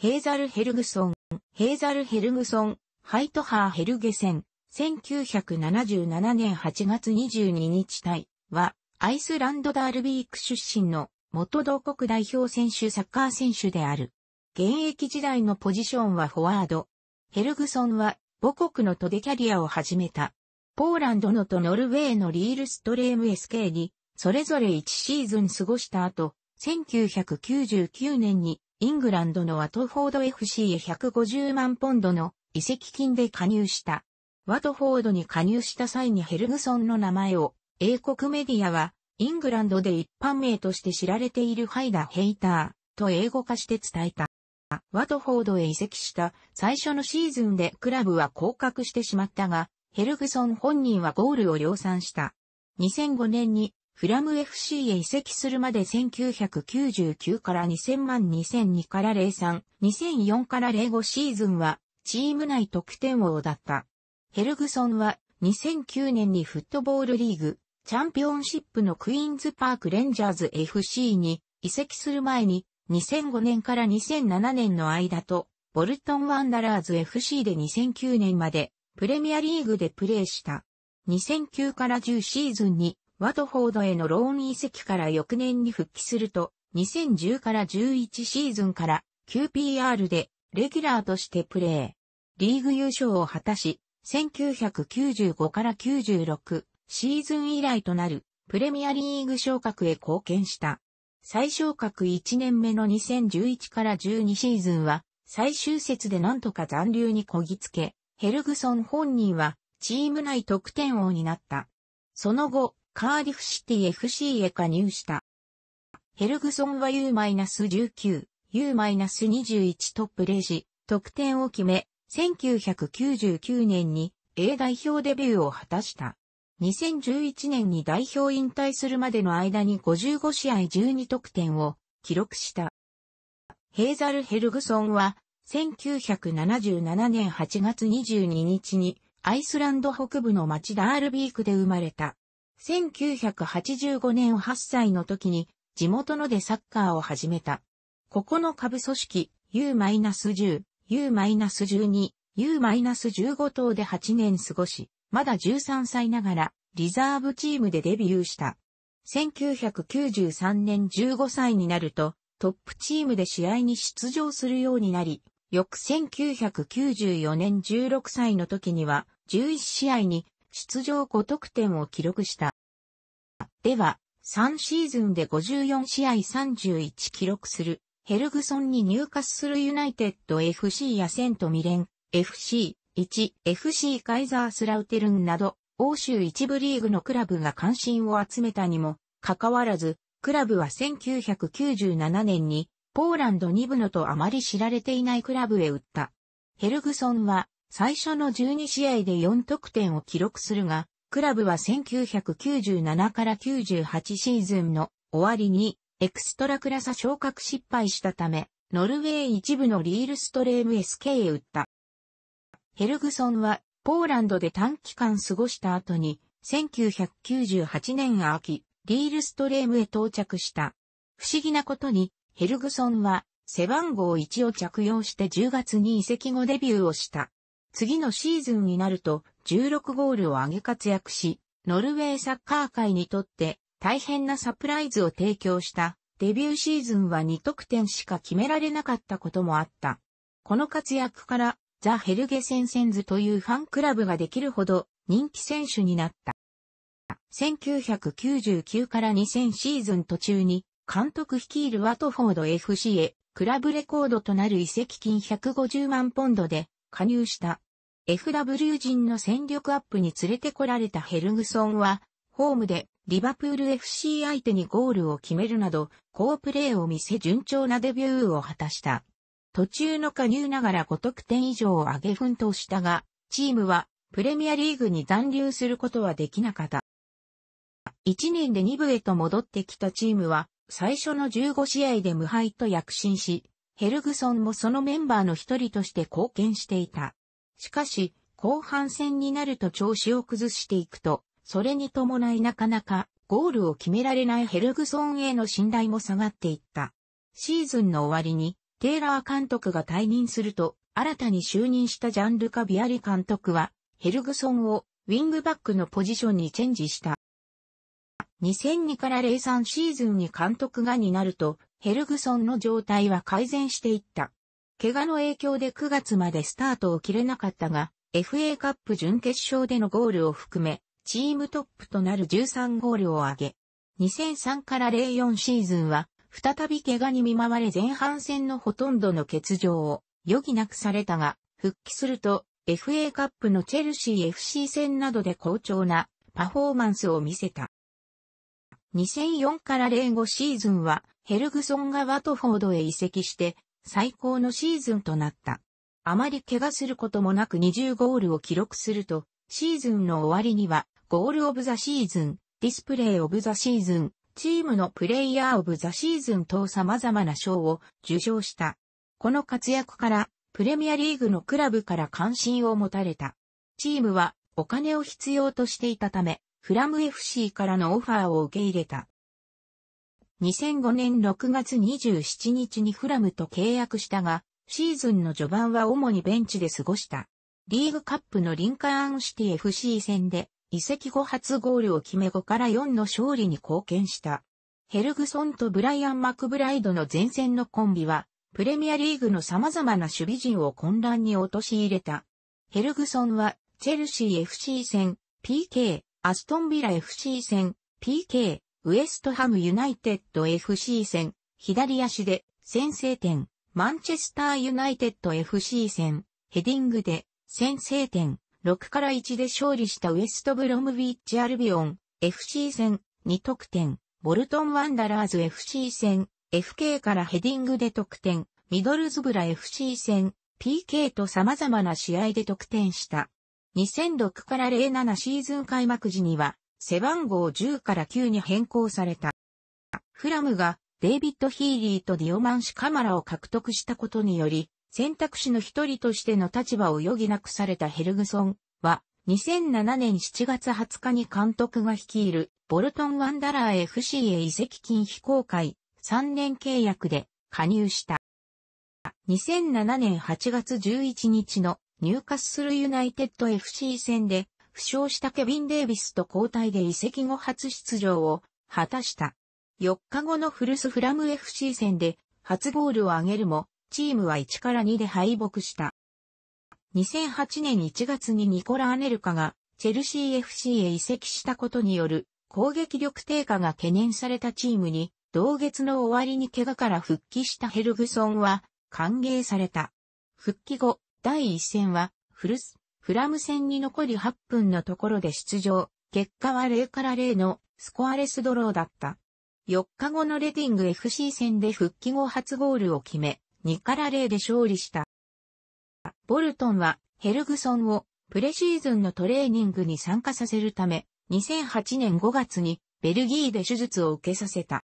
ヘーザル・ヘルグソン、ヘーザル・ヘルグソン、ハイトハー・ヘルゲセン、1977年8月22日隊は、アイスランドダールビーク出身の元同国代表選手サッカー選手である。現役時代のポジションはフォワード。ヘルグソンは母国のトデキャリアを始めた。ポーランドのとノルウェーのリールストレーム SK に、それぞれ1シーズン過ごした後、1999年にイングランドのワトフォード FC へ150万ポンドの移籍金で加入した。ワトフォードに加入した際にヘルグソンの名前を英国メディアはイングランドで一般名として知られているハイダ・ヘイターと英語化して伝えた。ワトフォードへ移籍した最初のシーズンでクラブは降格してしまったが、ヘルグソン本人はゴールを量産した。2005年にフラム FC へ移籍するまで1999から2000万2002から03、2004から05シーズンはチーム内得点王だった。ヘルグソンは2009年にフットボールリーグ、チャンピオンシップのクイーンズパークレンジャーズ FC に移籍する前に2005年から2007年の間と、ボルトンワンダラーズ FC で2009年までプレミアリーグでプレーした。2009から10シーズンにワトフォードへのローン移籍から翌年に復帰すると、2010から11シーズンから QPR でレギュラーとしてプレー。リーグ優勝を果たし、1995から96シーズン以来となるプレミアリーグ昇格へ貢献した。最昇格1年目の2011から12シーズンは最終節でなんとか残留にこぎつけ、ヘルグソン本人はチーム内得点王になった。その後、カーディフシティ FC へ加入した。ヘルグソンは U-19、U-21 ップレジ、得点を決め、1999年に A 代表デビューを果たした。2011年に代表引退するまでの間に55試合12得点を記録した。ヘーザル・ヘルグソンは1977年8月22日にアイスランド北部の町ダールビークで生まれた。1985年8歳の時に地元のでサッカーを始めた。ここの下部組織 U-10、U-12、U-15 等で8年過ごし、まだ13歳ながらリザーブチームでデビューした。1993年15歳になるとトップチームで試合に出場するようになり、翌1994年16歳の時には11試合に出場5得点を記録した。では、3シーズンで54試合31記録する、ヘルグソンに入荷するユナイテッド FC やセントミレン、FC、1、FC カイザースラウテルンなど、欧州一部リーグのクラブが関心を集めたにも、かかわらず、クラブは1997年に、ポーランド2部のとあまり知られていないクラブへ売った。ヘルグソンは、最初の12試合で4得点を記録するが、クラブは1997から98シーズンの終わりにエクストラクラサ昇格失敗したため、ノルウェー一部のリールストレーム SK へ打った。ヘルグソンはポーランドで短期間過ごした後に1998年秋、リールストレームへ到着した。不思議なことにヘルグソンは背番号1を着用して10月に移籍後デビューをした。次のシーズンになると16ゴールを上げ活躍し、ノルウェーサッカー界にとって大変なサプライズを提供したデビューシーズンは2得点しか決められなかったこともあった。この活躍からザ・ヘルゲセンセンズというファンクラブができるほど人気選手になった。1999から2000シーズン途中に監督率いるワトフォード FC へクラブレコードとなる移籍金150万ポンドで加入した。FW 陣の戦力アップに連れてこられたヘルグソンは、ホームでリバプール FC 相手にゴールを決めるなど、好プレーを見せ順調なデビューを果たした。途中の加入ながら5得点以上を上げ奮闘したが、チームはプレミアリーグに残留することはできなかった。1年で2部へと戻ってきたチームは、最初の15試合で無敗と躍進し、ヘルグソンもそのメンバーの一人として貢献していた。しかし、後半戦になると調子を崩していくと、それに伴いなかなかゴールを決められないヘルグソンへの信頼も下がっていった。シーズンの終わりに、テイラー監督が退任すると、新たに就任したジャンルカ・ビアリ監督は、ヘルグソンをウィングバックのポジションにチェンジした。2002から03シーズンに監督がになると、ヘルグソンの状態は改善していった。怪我の影響で9月までスタートを切れなかったが、FA カップ準決勝でのゴールを含め、チームトップとなる13ゴールを挙げ、2003から04シーズンは、再び怪我に見舞われ前半戦のほとんどの欠場を余儀なくされたが、復帰すると FA カップのチェルシー FC 戦などで好調なパフォーマンスを見せた。2004から05シーズンはヘルグソンがワトフォードへ移籍して最高のシーズンとなった。あまり怪我することもなく20ゴールを記録すると、シーズンの終わりにはゴールオブザシーズン、ディスプレイオブザシーズン、チームのプレイヤーオブザシーズン等様々な賞を受賞した。この活躍から、プレミアリーグのクラブから関心を持たれた。チームはお金を必要としていたため、フラム FC からのオファーを受け入れた。2005年6月27日にフラムと契約したが、シーズンの序盤は主にベンチで過ごした。リーグカップのリンカーンシティ FC 戦で、移籍後初ゴールを決め5から4の勝利に貢献した。ヘルグソンとブライアン・マクブライドの前線のコンビは、プレミアリーグの様々な守備陣を混乱に陥れた。ヘルグソンは、チェルシー FC 戦、PK、アストンビラ FC 戦、PK、ウエストハムユナイテッド FC 戦、左足で先制点、マンチェスターユナイテッド FC 戦、ヘディングで先制点、6から1で勝利したウエストブロムビッチアルビオン、FC 戦、2得点、ボルトンワンダラーズ FC 戦、FK からヘディングで得点、ミドルズブラ FC 戦、PK と様々な試合で得点した。2006から07シーズン開幕時には、背番号10から9に変更された。フラムがデイビッド・ヒーリーとディオマンシ・カマラを獲得したことにより、選択肢の一人としての立場を余儀なくされたヘルグソンは、2007年7月20日に監督が率いるボルトン・ワンダラー FC へ移籍金非公開3年契約で加入した。2007年8月11日のニューカッスルユナイテッド FC 戦で負傷したケビン・デイビスと交代で移籍後初出場を果たした。4日後のフルス・フラム FC 戦で初ゴールを挙げるも、チームは1から2で敗北した。2008年1月にニコラ・アネルカがチェルシー FC へ移籍したことによる攻撃力低下が懸念されたチームに、同月の終わりに怪我から復帰したヘルグソンは歓迎された。復帰後、第一戦は、フルス・フラム戦に残り8分のところで出場、結果は0から0のスコアレスドローだった。4日後のレディング FC 戦で復帰後初ゴールを決め、2から0で勝利した。ボルトンはヘルグソンをプレシーズンのトレーニングに参加させるため、2008年5月にベルギーで手術を受けさせた。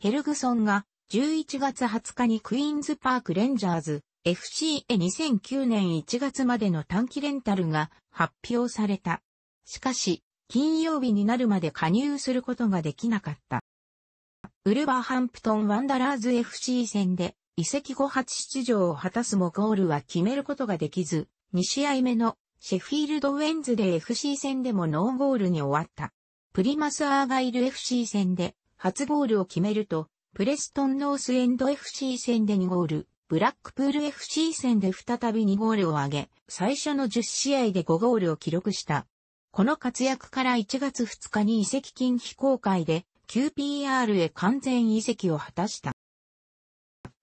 ヘルグソンが11月20日にクイーンズパークレンジャーズ FC へ2009年1月までの短期レンタルが発表された。しかし、金曜日になるまで加入することができなかった。ウルバーハンプトン・ワンダラーズ FC 戦で移籍後初出場を果たすもゴールは決めることができず、2試合目のシェフィールド・ウェンズで FC 戦でもノーゴールに終わった。プリマス・アーガイル FC 戦で初ゴールを決めると、プレストン・ノースエンド FC 戦で2ゴール、ブラックプール FC 戦で再び2ゴールを挙げ、最初の10試合で5ゴールを記録した。この活躍から1月2日に移籍金非公開で QPR へ完全移籍を果たした。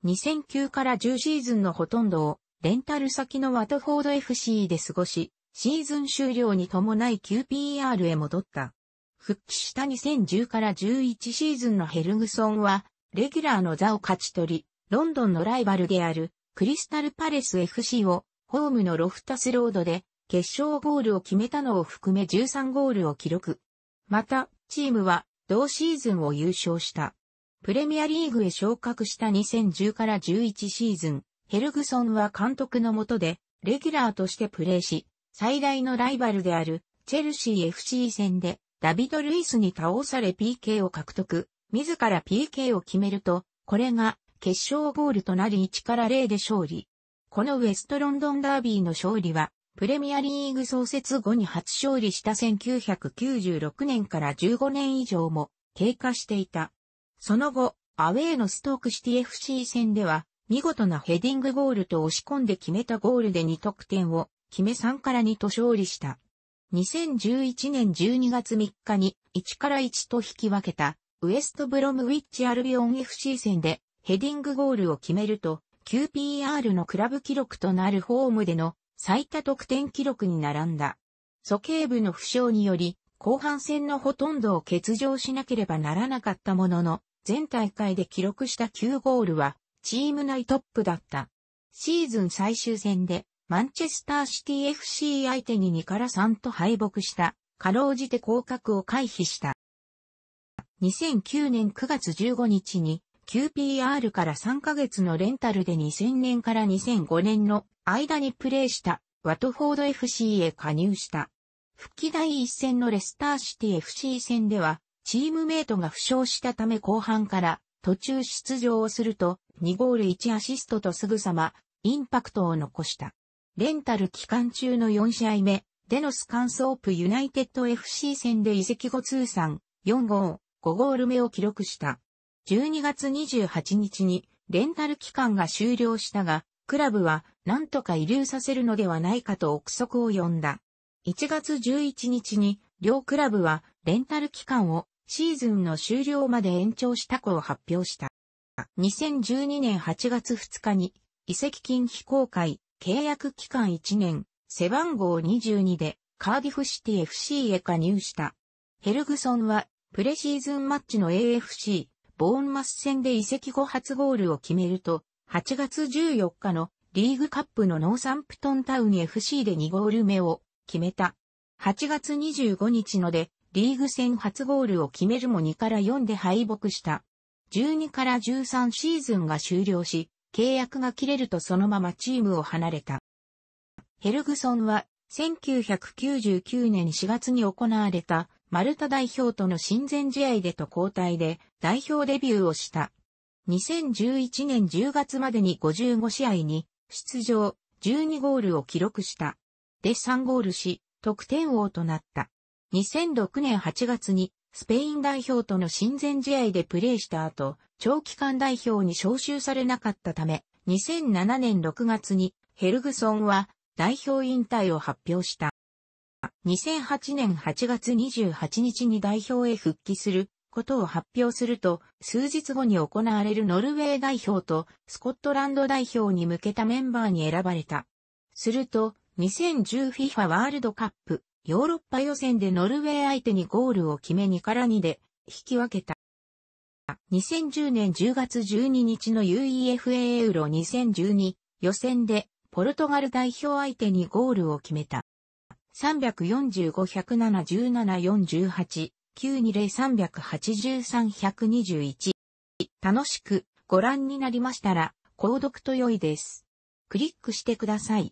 2009から10シーズンのほとんどをレンタル先のワトフォード FC で過ごし、シーズン終了に伴い QPR へ戻った。復帰した2010から11シーズンのヘルグソンは、レギュラーの座を勝ち取り、ロンドンのライバルであるクリスタルパレス FC をホームのロフタスロードで決勝ゴールを決めたのを含め13ゴールを記録。また、チームは同シーズンを優勝した。プレミアリーグへ昇格した2010から11シーズン、ヘルグソンは監督の下で、レギュラーとしてプレーし、最大のライバルである、チェルシー FC 戦で、ダビド・ルイスに倒され PK を獲得、自ら PK を決めると、これが決勝ゴールとなり1から0で勝利。このウェストロンドンダービーの勝利は、プレミアリーグ創設後に初勝利した1996年から15年以上も経過していた。その後、アウェーのストークシティ FC 戦では、見事なヘディングゴールと押し込んで決めたゴールで2得点を決め3から2と勝利した。2011年12月3日に1から1と引き分けたウエストブロムウィッチアルビオン FC 戦でヘディングゴールを決めると、QPR のクラブ記録となるホームでの最多得点記録に並んだ。素形部の負傷により、後半戦のほとんどを欠場しなければならなかったものの、全大会で記録した9ゴールは、チーム内トップだった。シーズン最終戦で、マンチェスターシティ FC 相手に2から3と敗北した、かろうじて降格を回避した。2009年9月15日に QPR から3ヶ月のレンタルで2000年から2005年の間にプレーしたワトフォード FC へ加入した。復帰第1戦のレスターシティ FC 戦では、チームメイトが負傷したため後半から途中出場をすると、2ゴール1アシストとすぐさま、インパクトを残した。レンタル期間中の4試合目、デノスカンスオープユナイテッド FC 戦で移籍後通算4号、5ゴール目を記録した。12月28日にレンタル期間が終了したが、クラブは何とか遺留させるのではないかと憶測を呼んだ。1月11日に両クラブはレンタル期間をシーズンの終了まで延長した子を発表した。2012年8月2日に移籍金非公開契約期間1年背番号22でカーディフシティ FC へ加入した。ヘルグソンはプレシーズンマッチの AFC ボーンマス戦で移籍後初ゴールを決めると、8月14日のリーグカップのノーサンプトンタウン FC で2ゴール目を決めた。8月25日ので、リーグ戦初ゴールを決めるも2から4で敗北した。12から13シーズンが終了し、契約が切れるとそのままチームを離れた。ヘルグソンは1999年4月に行われたマルタ代表との親善試合でと交代で代表デビューをした。2011年10月までに55試合に出場、12ゴールを記録した。で3ゴールし、得点王となった。2006年8月にスペイン代表との親善試合でプレーした後、長期間代表に招集されなかったため、2007年6月にヘルグソンは代表引退を発表した。2008年8月28日に代表へ復帰することを発表すると、数日後に行われるノルウェー代表とスコットランド代表に向けたメンバーに選ばれた。すると、2010FIFA ワールドカップヨーロッパ予選でノルウェー相手にゴールを決め2から2で引き分けた。2010年10月12日の UEFA ユーロ2012予選でポルトガル代表相手にゴールを決めた。345-107-17-48920-383-121。楽しくご覧になりましたら、購読と良いです。クリックしてください。